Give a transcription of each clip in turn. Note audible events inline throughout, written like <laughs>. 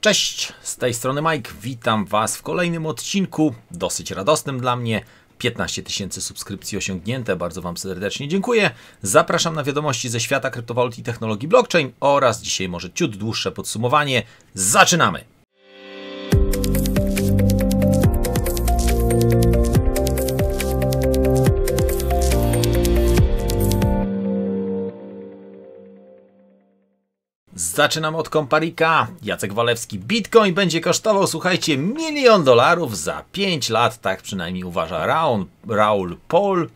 Cześć, z tej strony Mike, witam Was w kolejnym odcinku, dosyć radosnym dla mnie. 15 tysięcy subskrypcji osiągnięte, bardzo Wam serdecznie dziękuję. Zapraszam na wiadomości ze świata kryptowalut i technologii blockchain oraz dzisiaj może ciut dłuższe podsumowanie. Zaczynamy! Zaczynam od komparika. Jacek Walewski. Bitcoin będzie kosztował, słuchajcie, milion dolarów za 5 lat. Tak przynajmniej uważa Raun, Raul Paul.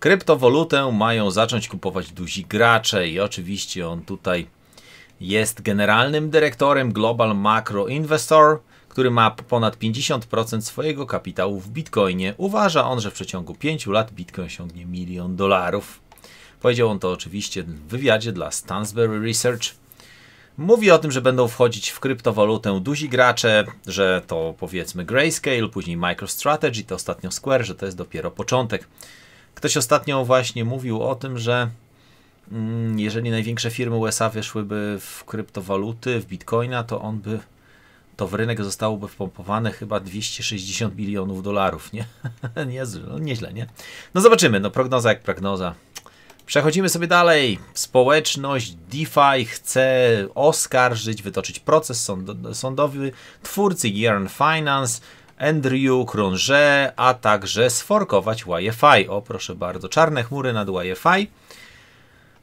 Kryptowolutę mają zacząć kupować duzi gracze i oczywiście on tutaj jest generalnym dyrektorem Global Macro Investor, który ma ponad 50% swojego kapitału w bitcoinie. Uważa on, że w przeciągu 5 lat bitcoin osiągnie milion dolarów. Powiedział on to oczywiście w wywiadzie dla Stansberry Research. Mówi o tym, że będą wchodzić w kryptowalutę duzi gracze, że to powiedzmy Grayscale, później MicroStrategy, to ostatnio Square, że to jest dopiero początek. Ktoś ostatnio właśnie mówił o tym, że mm, jeżeli największe firmy USA weszłyby w kryptowaluty, w bitcoina, to on by to w rynek zostałoby wpompowane chyba 260 milionów dolarów, nie? <laughs> Niezły, no nieźle, nie? No zobaczymy, no prognoza jak prognoza. Przechodzimy sobie dalej. Społeczność DeFi chce oskarżyć, wytoczyć proces sądowy twórcy Gearn Finance, Andrew Kronże, a także sforkować WIFI. Y o, proszę bardzo, czarne chmury nad WIFI.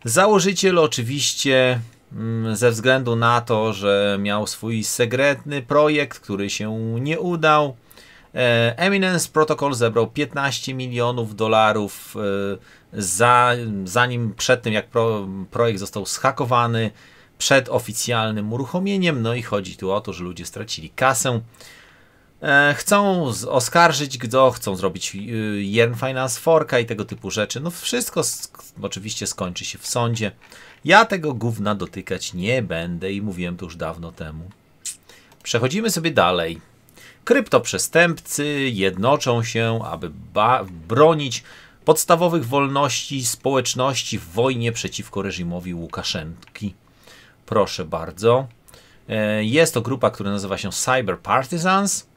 Y Założyciel oczywiście mm, ze względu na to, że miał swój sekretny projekt, który się nie udał. E, Eminence Protocol zebrał 15 milionów dolarów e, za, zanim przed tym, jak pro, projekt został schakowany, przed oficjalnym uruchomieniem. No i chodzi tu o to, że ludzie stracili kasę. E, chcą z, oskarżyć GDO, chcą zrobić y, Yearn Finance Forka i tego typu rzeczy. No wszystko oczywiście skończy się w sądzie. Ja tego gówna dotykać nie będę i mówiłem to już dawno temu. Przechodzimy sobie dalej. Kryptoprzestępcy jednoczą się, aby bronić podstawowych wolności społeczności w wojnie przeciwko reżimowi Łukaszenki. Proszę bardzo. E, jest to grupa, która nazywa się Cyber Partisans,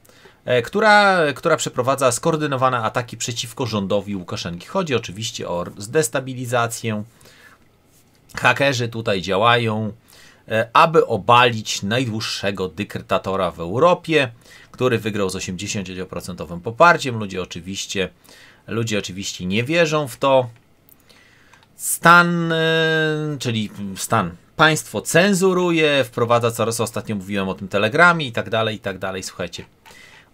e, która, która przeprowadza skoordynowane ataki przeciwko rządowi Łukaszenki. Chodzi oczywiście o zdestabilizację. Hakerzy tutaj działają, e, aby obalić najdłuższego dyktatora w Europie, który wygrał z 89% poparciem. Ludzie oczywiście Ludzie oczywiście nie wierzą w to. Stan, e, czyli stan, państwo cenzuruje, wprowadza coraz, ostatnio mówiłem o tym telegramie i tak dalej, i tak dalej. Słuchajcie,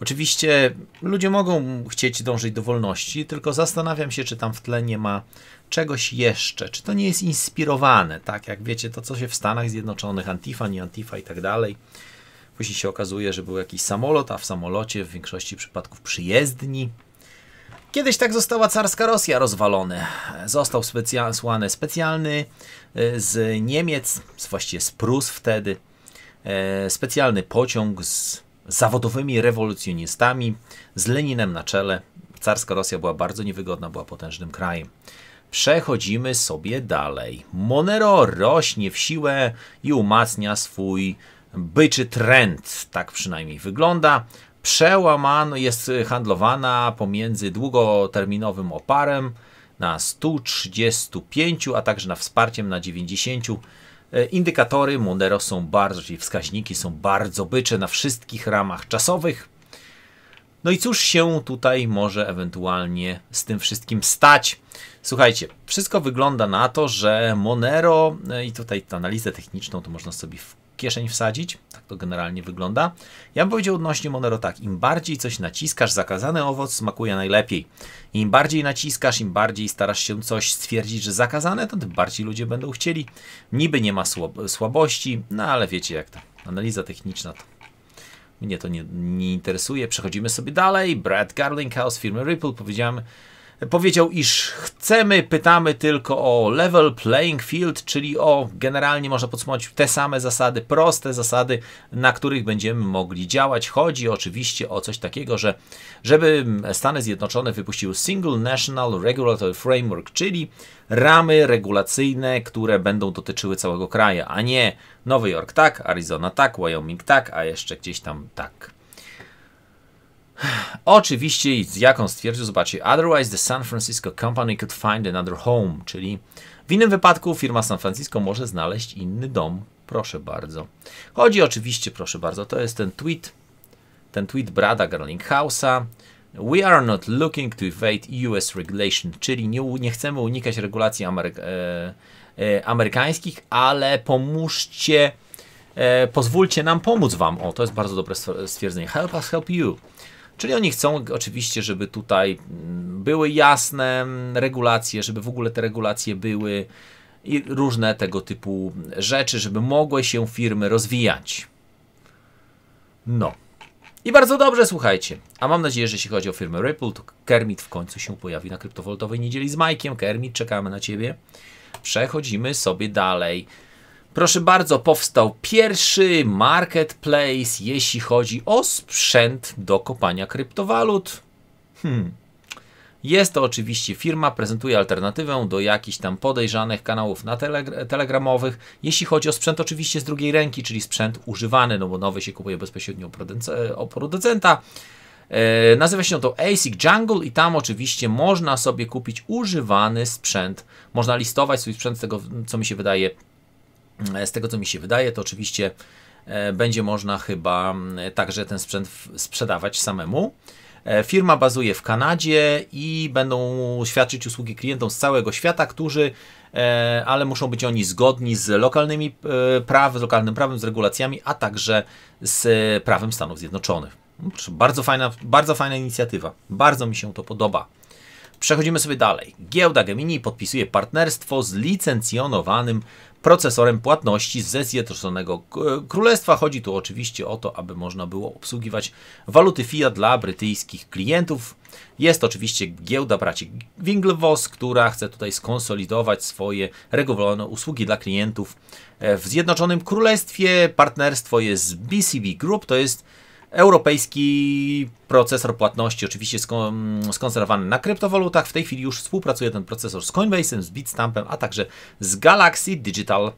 oczywiście ludzie mogą chcieć dążyć do wolności, tylko zastanawiam się, czy tam w tle nie ma czegoś jeszcze, czy to nie jest inspirowane, tak jak wiecie, to co się w Stanach Zjednoczonych, Antifa, nie Antifa i tak dalej. Później się okazuje, że był jakiś samolot, a w samolocie w większości przypadków przyjezdni. Kiedyś tak została carska Rosja rozwalona. Został specjalny, specjalny z Niemiec, właściwie z Prus wtedy, e, specjalny pociąg z zawodowymi rewolucjonistami, z Leninem na czele. Carska Rosja była bardzo niewygodna, była potężnym krajem. Przechodzimy sobie dalej. Monero rośnie w siłę i umacnia swój byczy trend. Tak przynajmniej wygląda przełamana, jest handlowana pomiędzy długoterminowym oparem na 135, a także na wsparciem na 90. E, indykatory Monero są bardzo, czyli wskaźniki są bardzo bycze na wszystkich ramach czasowych. No i cóż się tutaj może ewentualnie z tym wszystkim stać? Słuchajcie, wszystko wygląda na to, że Monero, e, i tutaj analizę techniczną to można sobie kieszeń wsadzić. Tak to generalnie wygląda. Ja bym powiedział odnośnie Monero tak, im bardziej coś naciskasz, zakazany owoc smakuje najlepiej. Im bardziej naciskasz, im bardziej starasz się coś stwierdzić, że zakazane, to tym bardziej ludzie będą chcieli. Niby nie ma słabości, no ale wiecie jak to. Analiza techniczna to mnie to nie, nie interesuje. Przechodzimy sobie dalej. Brad Garlinghouse firmy Ripple. Powiedziałem, Powiedział, iż chcemy, pytamy tylko o level playing field, czyli o generalnie można podsumować te same zasady, proste zasady, na których będziemy mogli działać. Chodzi oczywiście o coś takiego, że żeby Stany Zjednoczone wypuściły Single National Regulatory Framework, czyli ramy regulacyjne, które będą dotyczyły całego kraju, a nie Nowy Jork tak, Arizona tak, Wyoming tak, a jeszcze gdzieś tam tak. Oczywiście, on stwierdził, zobaczcie, otherwise the San Francisco Company could find another home, czyli w innym wypadku firma San Francisco może znaleźć inny dom. Proszę bardzo. Chodzi oczywiście, proszę bardzo, to jest ten tweet, ten tweet Brada Garlinghausa. We are not looking to evade US regulation, czyli nie, nie chcemy unikać regulacji Amery e, e, amerykańskich, ale pomóżcie, e, pozwólcie nam pomóc wam. O, to jest bardzo dobre stwierdzenie. Help us help you. Czyli oni chcą oczywiście, żeby tutaj mm, były jasne regulacje, żeby w ogóle te regulacje były i różne tego typu rzeczy, żeby mogły się firmy rozwijać. No. I bardzo dobrze, słuchajcie. A mam nadzieję, że jeśli chodzi o firmę Ripple, to Kermit w końcu się pojawi na kryptowoltowej niedzieli z Majkiem. Kermit, czekamy na Ciebie. Przechodzimy sobie dalej. Proszę bardzo, powstał pierwszy marketplace, jeśli chodzi o sprzęt do kopania kryptowalut. Hmm. Jest to oczywiście firma, prezentuje alternatywę do jakichś tam podejrzanych kanałów na tele, telegramowych. Jeśli chodzi o sprzęt oczywiście z drugiej ręki, czyli sprzęt używany, no bo nowy się kupuje bezpośrednio o producenta. E, nazywa się to ASIC Jungle i tam oczywiście można sobie kupić używany sprzęt. Można listować swój sprzęt z tego, co mi się wydaje, E, z tego co mi się wydaje, to oczywiście e, będzie można chyba także ten sprzęt sprzedawać samemu. E, firma bazuje w Kanadzie i będą świadczyć usługi klientom z całego świata, którzy, ale muszą być oni zgodni z lokalnymi praw, z lokalnym prawem, z regulacjami, a także z prawem Stanów Zjednoczonych. Bardzo fajna, bardzo fajna inicjatywa. Bardzo mi się to podoba. Przechodzimy sobie dalej. Giełda Gemini podpisuje partnerstwo z licencjonowanym procesorem płatności ze Zjednoczonego Królestwa. Chodzi tu oczywiście o to, aby można było obsługiwać waluty fiat dla brytyjskich klientów. Jest oczywiście giełda braci Winklevoss, która chce tutaj skonsolidować swoje regulowane usługi dla klientów e, w Zjednoczonym Królestwie. Partnerstwo jest z BCB Group, to jest Europejski procesor płatności, oczywiście mm, skonserwowany na kryptowalutach. W tej chwili już współpracuje ten procesor z Coinbase'em, z Bitstampem, a także z Galaxy Digital.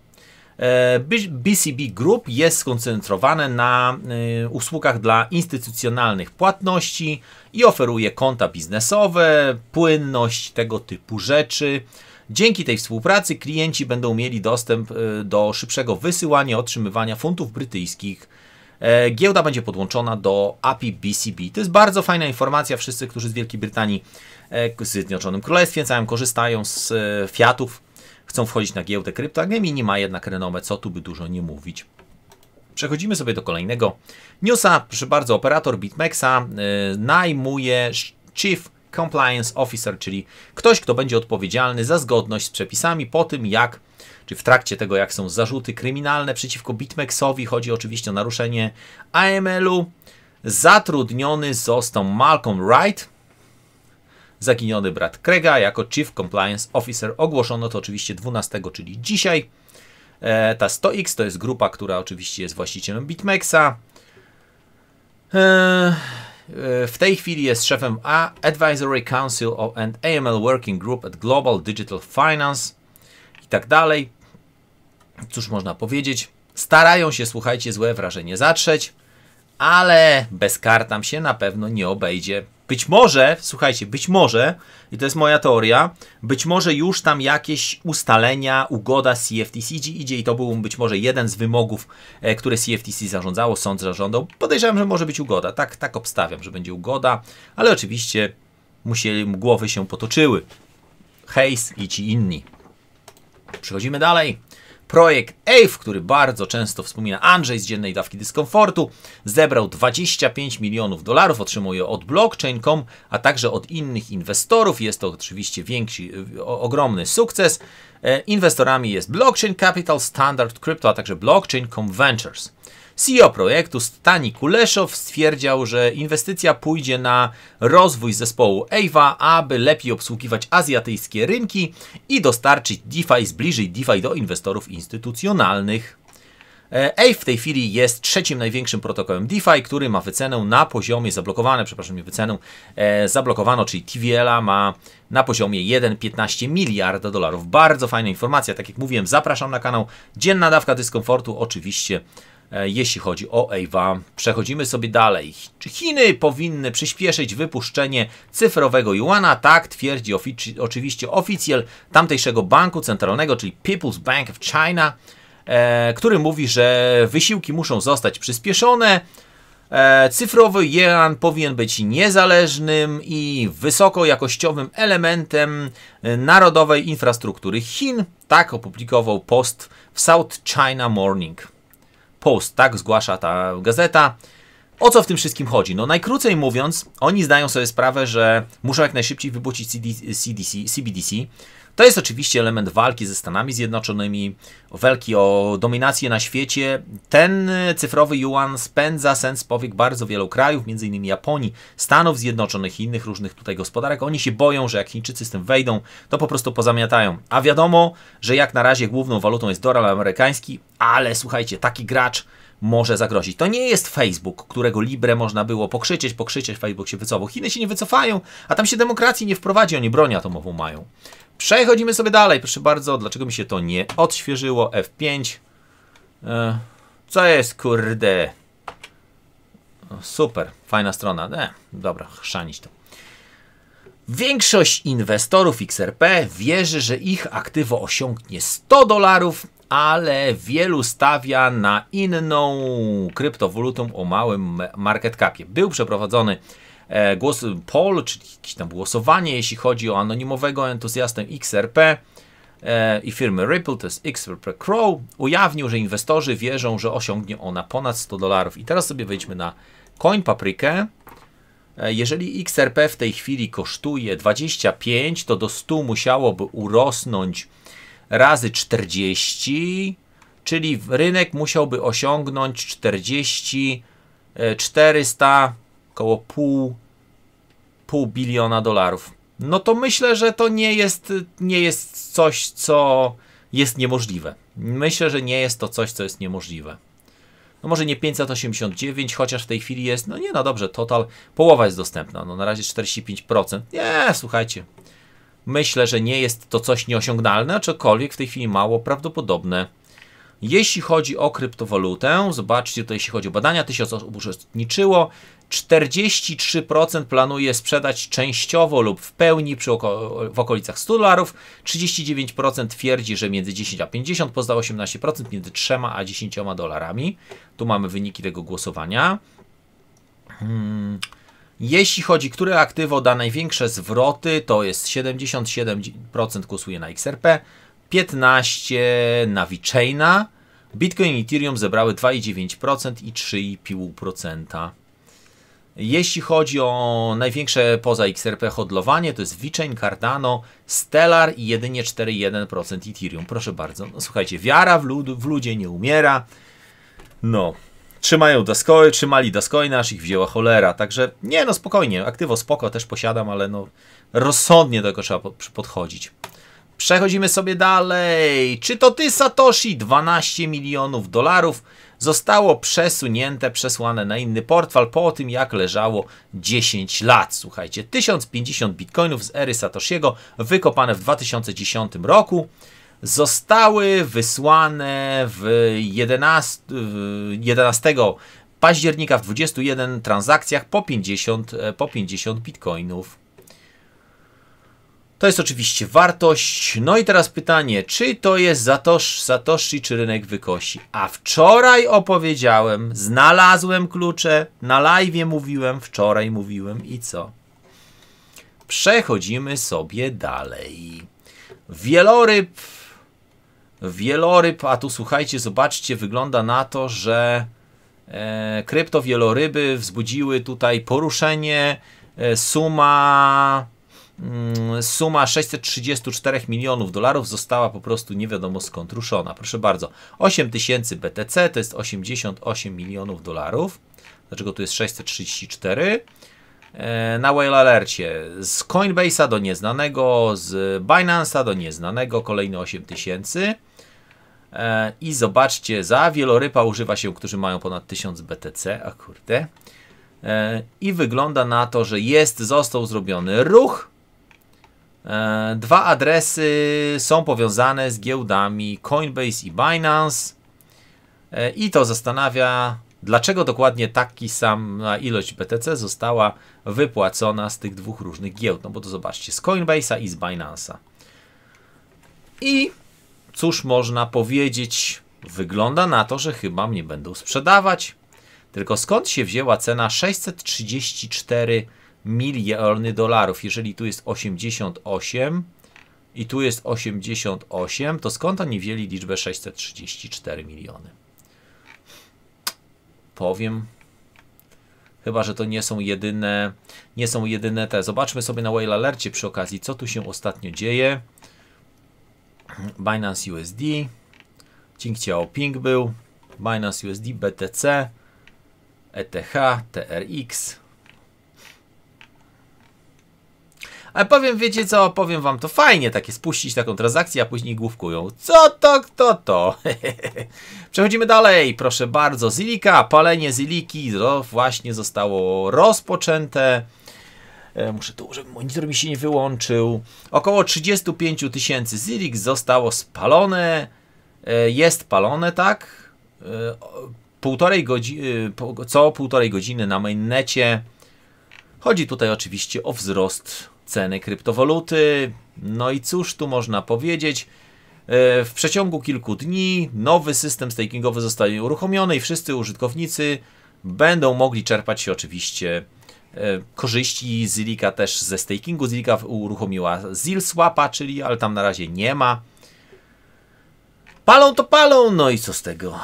BCB e, Group jest skoncentrowane na e, usługach dla instytucjonalnych płatności i oferuje konta biznesowe, płynność tego typu rzeczy. Dzięki tej współpracy klienci będą mieli dostęp e, do szybszego wysyłania, otrzymywania funtów brytyjskich, E, giełda będzie podłączona do API BCB. To jest bardzo fajna informacja. Wszyscy, którzy z Wielkiej Brytanii, e, z Zjednoczonym Królestwie całym korzystają z e, fiatów, chcą wchodzić na giełdę krypto. Agemi nie ma jednak renomę, co tu by dużo nie mówić. Przechodzimy sobie do kolejnego newsa. Proszę bardzo, operator BitMEXa najmuje Chief Compliance Officer, czyli ktoś, kto będzie odpowiedzialny za zgodność z przepisami po tym, jak czy w trakcie tego, jak są zarzuty kryminalne przeciwko BitMEXowi, chodzi oczywiście o naruszenie AML-u, zatrudniony został Malcolm Wright, zaginiony brat Craiga, jako Chief Compliance Officer. Ogłoszono to oczywiście 12, czyli dzisiaj. E, ta 100X to jest grupa, która oczywiście jest właścicielem BitMEXa. E, e w tej chwili jest szefem Advisory Council and AML Working Group at Global Digital Finance tak dalej. Cóż można powiedzieć? Starają się, słuchajcie, złe wrażenie zatrzeć, ale bez kar tam się na pewno nie obejdzie. Być może, słuchajcie, być może, i to jest moja teoria, być może już tam jakieś ustalenia, ugoda z CFTCG idzie i to był być może jeden z wymogów, e, które CFTC zarządzało, sąd zarządzał. Podejrzewam, że może być ugoda, tak, tak obstawiam, że będzie ugoda, ale oczywiście musieli, głowy się potoczyły. Hejs i ci inni. Przechodzimy dalej. Projekt AVE, który bardzo często wspomina Andrzej z dziennej dawki dyskomfortu, zebrał 25 milionów dolarów, otrzymuje od blockchain.com, a także od innych inwestorów. Jest to oczywiście większy, ogromny sukces. E, inwestorami jest Blockchain Capital, Standard Crypto, a także Blockchain.com Ventures. CEO projektu Stani Kuleszow stwierdził, że inwestycja pójdzie na rozwój zespołu Ava, aby lepiej obsługiwać azjatyjskie rynki i dostarczyć DeFi, zbliżyć DeFi do inwestorów instytucjonalnych. EIF w tej chwili jest trzecim największym protokołem DeFi, który ma wycenę na poziomie zablokowane, przepraszam, nie wycenę, e, zablokowano, czyli TVL-a ma na poziomie 1,15 miliarda dolarów. Bardzo fajna informacja, tak jak mówiłem, zapraszam na kanał Dzienna Dawka Dyskomfortu, oczywiście E, jeśli chodzi o Ewa. Przechodzimy sobie dalej. Czy Chiny powinny przyspieszyć wypuszczenie cyfrowego juana? Tak, twierdzi ofici oczywiście oficjal tamtejszego banku centralnego, czyli People's Bank of China, e, który mówi, że wysiłki muszą zostać przyspieszone. E, cyfrowy juan powinien być niezależnym i wysokojakościowym elementem e, narodowej infrastruktury Chin. Tak opublikował post w South China Morning. Post, tak zgłasza ta gazeta. O co w tym wszystkim chodzi? No najkrócej mówiąc, oni zdają sobie sprawę, że muszą jak najszybciej wybucić CD, CDC, CBDC, to jest oczywiście element walki ze Stanami Zjednoczonymi, walki o dominację na świecie. Ten e, cyfrowy yuan spędza sens powiek bardzo wielu krajów, m.in. Japonii, Stanów Zjednoczonych i innych różnych tutaj gospodarek. Oni się boją, że jak Chińczycy z tym wejdą, to po prostu pozamiatają. A wiadomo, że jak na razie główną walutą jest dolar amerykański, ale słuchajcie, taki gracz może zagrozić. To nie jest Facebook, którego Libre można było pokrzycieć, pokrzycieć, Facebook się wycofał. Chiny się nie wycofają, a tam się demokracji nie wprowadzi, oni broń atomową mają. Przechodzimy sobie dalej, proszę bardzo. Dlaczego mi się to nie odświeżyło? F5. E, co jest, kurde? Super, fajna strona. E, dobra, chrzanić to. Większość inwestorów XRP wierzy, że ich aktywo osiągnie 100 dolarów, ale wielu stawia na inną kryptowalutę o małym market capie. Był przeprowadzony E, głos, poll, czyli jakieś tam głosowanie, jeśli chodzi o anonimowego entuzjastę XRP e, i firmy Ripple, to jest XRP Crow, ujawnił, że inwestorzy wierzą, że osiągnie ona ponad 100 dolarów. I teraz sobie wejdźmy na Coin paprykę. E, jeżeli XRP w tej chwili kosztuje 25, to do 100 musiałoby urosnąć razy 40, czyli rynek musiałby osiągnąć 40 400 Około pół, pół biliona dolarów. No to myślę, że to nie jest, nie jest coś, co jest niemożliwe. Myślę, że nie jest to coś, co jest niemożliwe. No może nie 589, chociaż w tej chwili jest, no nie, no dobrze, total, połowa jest dostępna, no na razie 45%. Nie, słuchajcie, myślę, że nie jest to coś nieosiągnalne, aczkolwiek w tej chwili mało prawdopodobne. Jeśli chodzi o kryptowalutę, zobaczcie tutaj, jeśli chodzi o badania, tysiąc osób uczestniczyło, 43% planuje sprzedać częściowo lub w pełni przy oko w okolicach 100 dolarów, 39% twierdzi, że między 10 a 50, poza 18% między 3 a 10 dolarami. Tu mamy wyniki tego głosowania. Hmm. Jeśli chodzi, które aktywo da największe zwroty, to jest 77% głosuje na XRP, 15% na VeChaina, Bitcoin i Ethereum zebrały 2,9% i 3,5%. Jeśli chodzi o największe poza XRP hodlowanie, to jest Vichain, Cardano, Stellar i jedynie 4,1% Ethereum. Proszę bardzo. No, słuchajcie, wiara w, lud w ludzie nie umiera. No, trzymają Daskoy, trzymali Daskoyna, aż ich wzięła cholera. Także nie, no spokojnie, aktywo spoko też posiadam, ale no rozsądnie do tego trzeba podchodzić. Przechodzimy sobie dalej. Czy to ty Satoshi? 12 milionów dolarów zostało przesunięte, przesłane na inny portfel po tym, jak leżało 10 lat. Słuchajcie, 1050 bitcoinów z ery Satoshiego, wykopane w 2010 roku, zostały wysłane w 11, 11 października w 21 transakcjach po 50, po 50 bitcoinów to jest oczywiście wartość. No i teraz pytanie, czy to jest Satoshi, czy rynek wykosi? A wczoraj opowiedziałem, znalazłem klucze, na live mówiłem, wczoraj mówiłem i co? Przechodzimy sobie dalej. Wieloryb, wieloryb, a tu słuchajcie, zobaczcie, wygląda na to, że e, kryptowieloryby wzbudziły tutaj poruszenie, e, suma Mm, suma 634 milionów dolarów została po prostu nie wiadomo skąd ruszona. Proszę bardzo, 8000 BTC to jest 88 milionów dolarów. Dlaczego tu jest 634? E, na Whale Alercie z Coinbase'a do nieznanego, z Binance'a do nieznanego, kolejne 8000. E, I zobaczcie, za wielorypa używa się, którzy mają ponad 1000 BTC, a kurde. E, I wygląda na to, że jest, został zrobiony ruch E, dwa adresy są powiązane z giełdami Coinbase i Binance. E, I to zastanawia, dlaczego dokładnie taki sam ilość BTC została wypłacona z tych dwóch różnych giełd. No bo to zobaczcie, z Coinbase'a i z Binance'a. I cóż można powiedzieć? Wygląda na to, że chyba mnie będą sprzedawać. Tylko skąd się wzięła cena 634 miliony dolarów. Jeżeli tu jest 88 i tu jest 88, to skąd oni wzięli liczbę 634 miliony? Powiem. Chyba, że to nie są jedyne, nie są jedyne te. Zobaczmy sobie na Whale Alercie przy okazji, co tu się ostatnio dzieje. Binance USD, Qingqiao Ping był, Binance USD, BTC, ETH, TRX, Ale powiem, wiecie co, powiem wam, to fajnie takie spuścić taką transakcję, a później główkują. Co to, kto to? <laughs> Przechodzimy dalej, proszę bardzo. Zilika, palenie Ziliki właśnie zostało rozpoczęte. E, muszę tu, żeby monitor mi się nie wyłączył. Około 35 tysięcy Zilik zostało spalone. E, jest palone, tak? E, półtorej godziny, co półtorej godziny na mainnecie. Chodzi tutaj oczywiście o wzrost ceny kryptowaluty. No i cóż tu można powiedzieć? E, w przeciągu kilku dni nowy system stakingowy zostanie uruchomiony i wszyscy użytkownicy będą mogli czerpać się oczywiście e, korzyści Zilika też ze stakingu. Zilika uruchomiła Zilswapa, czyli, ale tam na razie nie ma. Palą to palą, no i co z tego?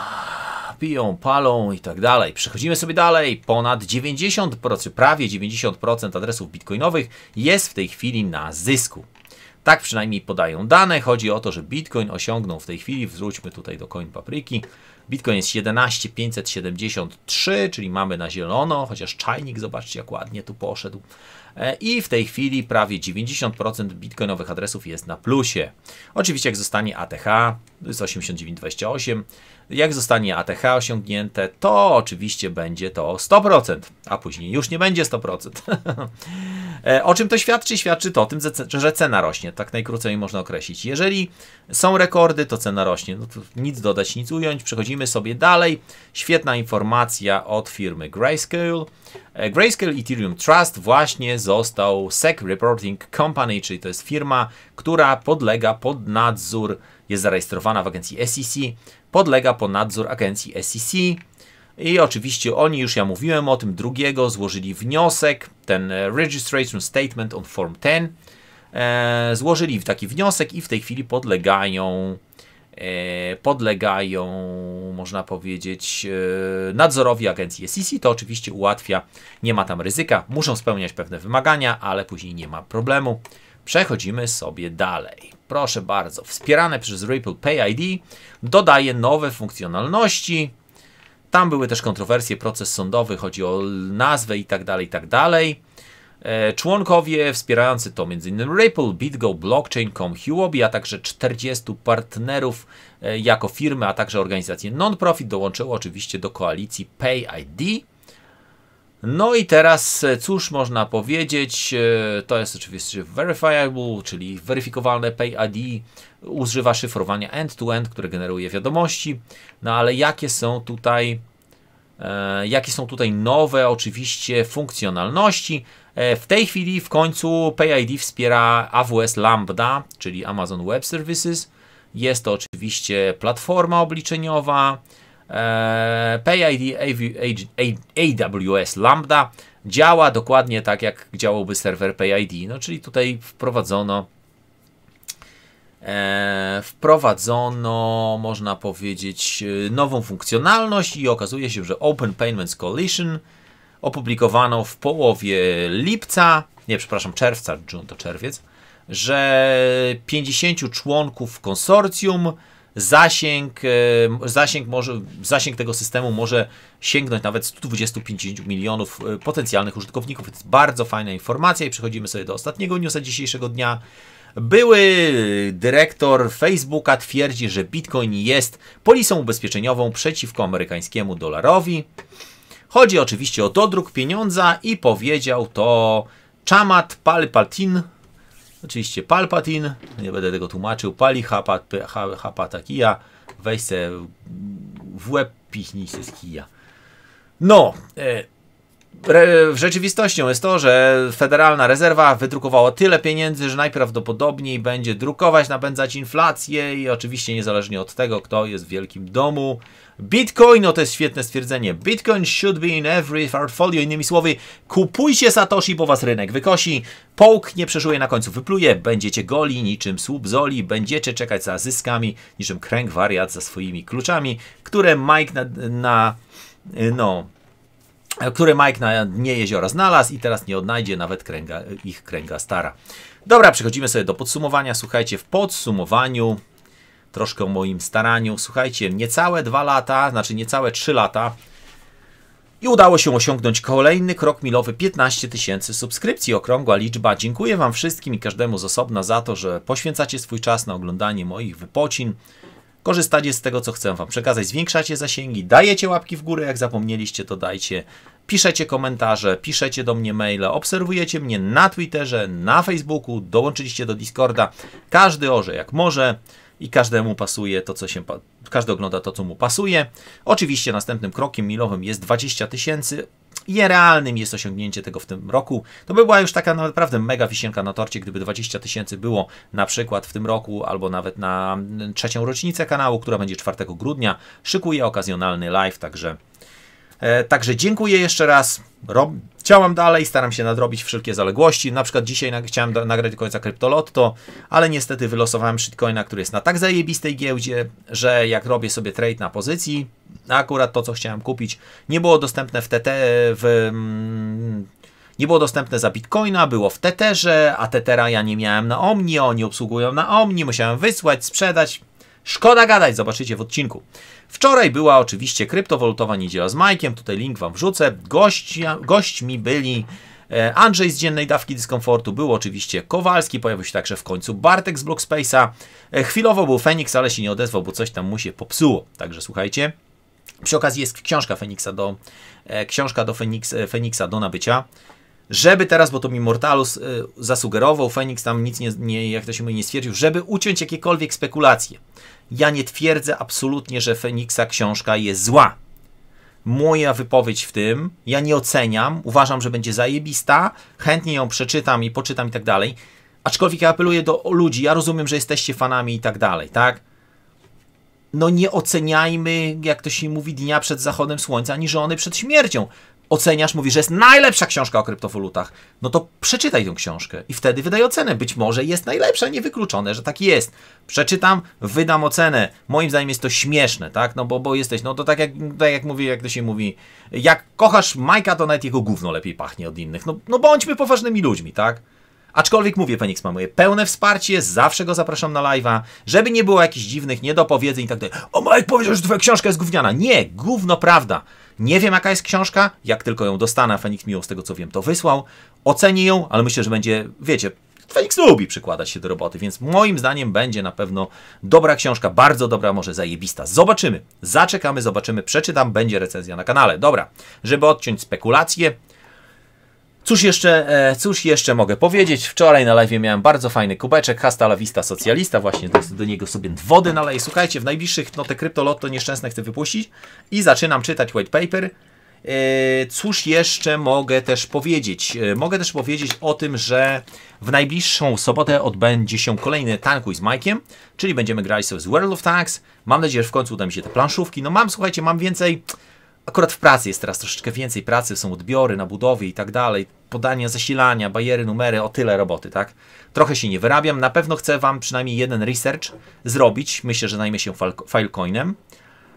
piją, palą i tak dalej. Przechodzimy sobie dalej. Ponad 90%, prawie 90% adresów bitcoinowych jest w tej chwili na zysku. Tak przynajmniej podają dane. Chodzi o to, że Bitcoin osiągnął w tej chwili, wróćmy tutaj do coin papryki. Bitcoin jest 11573, czyli mamy na zielono, chociaż czajnik, zobaczcie jak ładnie tu poszedł. E, I w tej chwili prawie 90% bitcoinowych adresów jest na plusie. Oczywiście jak zostanie ATH, to jest 89,28, jak zostanie ATH osiągnięte, to oczywiście będzie to 100%, a później już nie będzie 100%. <laughs> E, o czym to świadczy? Świadczy to o tym, że cena rośnie. Tak najkrócej można określić. Jeżeli są rekordy, to cena rośnie. No to nic dodać, nic ująć. Przechodzimy sobie dalej. Świetna informacja od firmy Grayscale. E, Grayscale Ethereum Trust właśnie został SEC Reporting Company, czyli to jest firma, która podlega pod nadzór, jest zarejestrowana w agencji SEC podlega pod nadzór agencji SEC. I oczywiście oni, już ja mówiłem o tym, drugiego złożyli wniosek, ten e, Registration Statement on Form 10. E, złożyli taki wniosek i w tej chwili podlegają, e, podlegają, można powiedzieć, e, nadzorowi agencji SEC. To oczywiście ułatwia, nie ma tam ryzyka, muszą spełniać pewne wymagania, ale później nie ma problemu. Przechodzimy sobie dalej. Proszę bardzo, wspierane przez Ripple Pay ID dodaje nowe funkcjonalności. Tam były też kontrowersje, proces sądowy, chodzi o nazwę i tak dalej, i tak dalej. E, członkowie wspierający to m.in. Ripple, BitGo, Blockchain.com, Huobi, a także 40 partnerów e, jako firmy, a także organizacje non-profit dołączyło oczywiście do koalicji Pay ID. No i teraz e, cóż można powiedzieć? E, to jest oczywiście verifiable, czyli weryfikowalne Pay ID używa szyfrowania end-to-end, które generuje wiadomości. No ale jakie są tutaj e, jakie są tutaj nowe oczywiście funkcjonalności? W tej chwili w końcu Pay ID wspiera AWS Lambda, czyli Amazon Web Services. Jest to oczywiście platforma obliczeniowa, E, PayID, AWS Lambda działa dokładnie tak, jak działałby serwer PayID, No, czyli tutaj wprowadzono e, wprowadzono, można powiedzieć, e, nową funkcjonalność i okazuje się, że Open Payments Coalition opublikowano w połowie lipca, nie, przepraszam, czerwca, June to czerwiec, że 50 członków konsorcjum Zasięg, e, zasięg, może, zasięg tego systemu może sięgnąć nawet 125 milionów e, potencjalnych użytkowników. To jest bardzo fajna informacja i przechodzimy sobie do ostatniego newsa dzisiejszego dnia. Były dyrektor Facebooka twierdzi, że Bitcoin jest polisą ubezpieczeniową przeciwko amerykańskiemu dolarowi. Chodzi oczywiście o dodruk pieniądza i powiedział to Chamat Paltin Oczywiście Palpatin nie będę tego tłumaczył, pali Hapata Kija, weź se w łeb, pichnij se z kija. No, e, w rzeczywistością jest to, że Federalna Rezerwa wydrukowała tyle pieniędzy, że najprawdopodobniej będzie drukować, napędzać inflację i oczywiście niezależnie od tego, kto jest w wielkim domu. Bitcoin, no to jest świetne stwierdzenie. Bitcoin should be in every portfolio. Innymi słowy, kupujcie Satoshi, bo was rynek wykosi. Połk nie przeszuje na końcu, wypluje. Będziecie goli niczym słup zoli. Będziecie czekać za zyskami niczym kręg wariat za swoimi kluczami, które Mike na, na no, który Mike na dnie jeziora znalazł i teraz nie odnajdzie nawet kręga, ich kręga stara. Dobra, przechodzimy sobie do podsumowania. Słuchajcie, w podsumowaniu, troszkę o moim staraniu, słuchajcie, niecałe dwa lata, znaczy niecałe trzy lata i udało się osiągnąć kolejny krok milowy 15 tysięcy subskrypcji. Okrągła liczba. Dziękuję Wam wszystkim i każdemu z osobna za to, że poświęcacie swój czas na oglądanie moich wypocin. Korzystacie z tego, co chcę Wam przekazać, zwiększacie zasięgi, dajecie łapki w górę, jak zapomnieliście, to dajcie. Piszecie komentarze, piszecie do mnie maile, obserwujecie mnie na Twitterze, na Facebooku, dołączyliście do Discorda. Każdy orze jak może i każdemu pasuje to, co się. Każdy ogląda to, co mu pasuje. Oczywiście następnym krokiem milowym jest 20 tysięcy. Nierealnym jest osiągnięcie tego w tym roku. To by była już taka naprawdę mega wisienka na torcie, gdyby 20 tysięcy było na przykład w tym roku, albo nawet na trzecią rocznicę kanału, która będzie 4 grudnia. Szykuję okazjonalny live, także E, także dziękuję jeszcze raz. Rob... Chciałem dalej, staram się nadrobić wszelkie zaległości. Na przykład dzisiaj na... chciałem nagrać do końca Kryptolotto, ale niestety wylosowałem shitcoina, który jest na tak zajebistej giełdzie, że jak robię sobie trade na pozycji, akurat to, co chciałem kupić, nie było dostępne w TT, e, w... Mm, nie było dostępne za Bitcoina, było w Tetherze, a Tethera ja nie miałem na Omni, oni obsługują na Omni, musiałem wysłać, sprzedać. Szkoda gadać, zobaczycie w odcinku. Wczoraj była oczywiście kryptowalutowa niedziela z Majkiem, tutaj link wam wrzucę. Gości gośćmi byli e, Andrzej z Dziennej Dawki Dyskomfortu, był oczywiście Kowalski, pojawił się także w końcu Bartek z Blockspace'a. E, chwilowo był Feniks, ale się nie odezwał, bo coś tam mu się popsuło. Także słuchajcie. Przy okazji jest książka Feniksa do, e, książka do Feniksa Feniksa do nabycia żeby teraz, bo to mi Mortalus y, zasugerował, Fenix tam nic nie, nie, jak to się mówi, nie stwierdził, żeby uciąć jakiekolwiek spekulacje. Ja nie twierdzę absolutnie, że Feniksa książka jest zła. Moja wypowiedź w tym, ja nie oceniam, uważam, że będzie zajebista, chętnie ją przeczytam i poczytam i tak dalej. Aczkolwiek ja apeluję do ludzi, ja rozumiem, że jesteście fanami i tak dalej, tak? no nie oceniajmy, jak to się mówi, dnia przed zachodem słońca, ani żony przed śmiercią oceniasz, mówisz, że jest najlepsza książka o kryptowolutach, no to przeczytaj tę książkę i wtedy wydaj ocenę. Być może jest najlepsza, niewykluczone, że tak jest. Przeczytam, wydam ocenę. Moim zdaniem jest to śmieszne, tak? No bo, bo jesteś, no to tak jak, tak jak mówi, jak to się mówi, jak kochasz Majka, to nawet jego gówno lepiej pachnie od innych. No, no bądźmy poważnymi ludźmi, tak? Aczkolwiek mówię, Penix ma moje pełne wsparcie, zawsze go zapraszam na live'a, żeby nie było jakichś dziwnych niedopowiedzeń i tak dalej. O, Mike powiedział, że twoja książka jest gówniana. Nie, gówno prawda. Nie wiem, jaka jest książka. Jak tylko ją dostanę, Fenix Feniks mi ją z tego co wiem, to wysłał. oceni ją, ale myślę, że będzie, wiecie, Feniks lubi przykładać się do roboty, więc moim zdaniem będzie na pewno dobra książka, bardzo dobra, może zajebista. Zobaczymy, zaczekamy, zobaczymy, przeczytam, będzie recenzja na kanale. Dobra, żeby odciąć spekulacje, Cóż jeszcze, e, cóż jeszcze mogę powiedzieć? Wczoraj na live miałem bardzo fajny kubeczek Hasta la Vista Socjalista. Właśnie do, do niego sobie wody naleję. Słuchajcie, w najbliższych, no te to nieszczęsne chcę wypuścić i zaczynam czytać white paper. E, cóż jeszcze mogę też powiedzieć? E, mogę też powiedzieć o tym, że w najbliższą sobotę odbędzie się kolejny tankuj z Mike'iem, czyli będziemy grali sobie z World of Tanks. Mam nadzieję, że w końcu uda mi się te planszówki. No mam, słuchajcie, mam więcej Akurat w pracy jest teraz troszeczkę więcej pracy, są odbiory na budowie i tak dalej, podania, zasilania, bariery, numery, o tyle roboty, tak? Trochę się nie wyrabiam, na pewno chcę Wam przynajmniej jeden research zrobić, myślę, że zajmę się Filecoinem.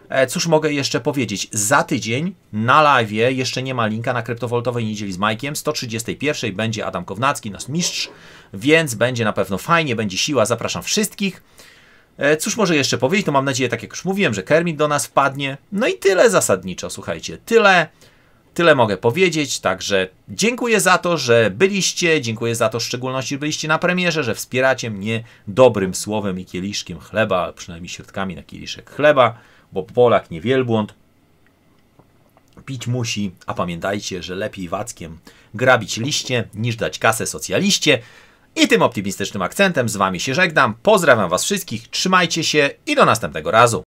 E, cóż mogę jeszcze powiedzieć? Za tydzień na live jeszcze nie ma linka na kryptowoltowej niedzieli z Majkiem. 131 będzie Adam Kownacki, nasz mistrz, więc będzie na pewno fajnie, będzie siła. Zapraszam wszystkich. E, cóż może jeszcze powiedzieć? No mam nadzieję, tak jak już mówiłem, że Kermit do nas wpadnie. No i tyle zasadniczo, słuchajcie, tyle. Tyle mogę powiedzieć, także dziękuję za to, że byliście, dziękuję za to w szczególności, że byliście na premierze, że wspieracie mnie dobrym słowem i kieliszkiem chleba, przynajmniej środkami na kieliszek chleba, bo Polak nie wielbłąd, pić musi, a pamiętajcie, że lepiej wackiem grabić liście niż dać kasę socjaliście. I tym optymistycznym akcentem z Wami się żegnam. Pozdrawiam Was wszystkich, trzymajcie się i do następnego razu.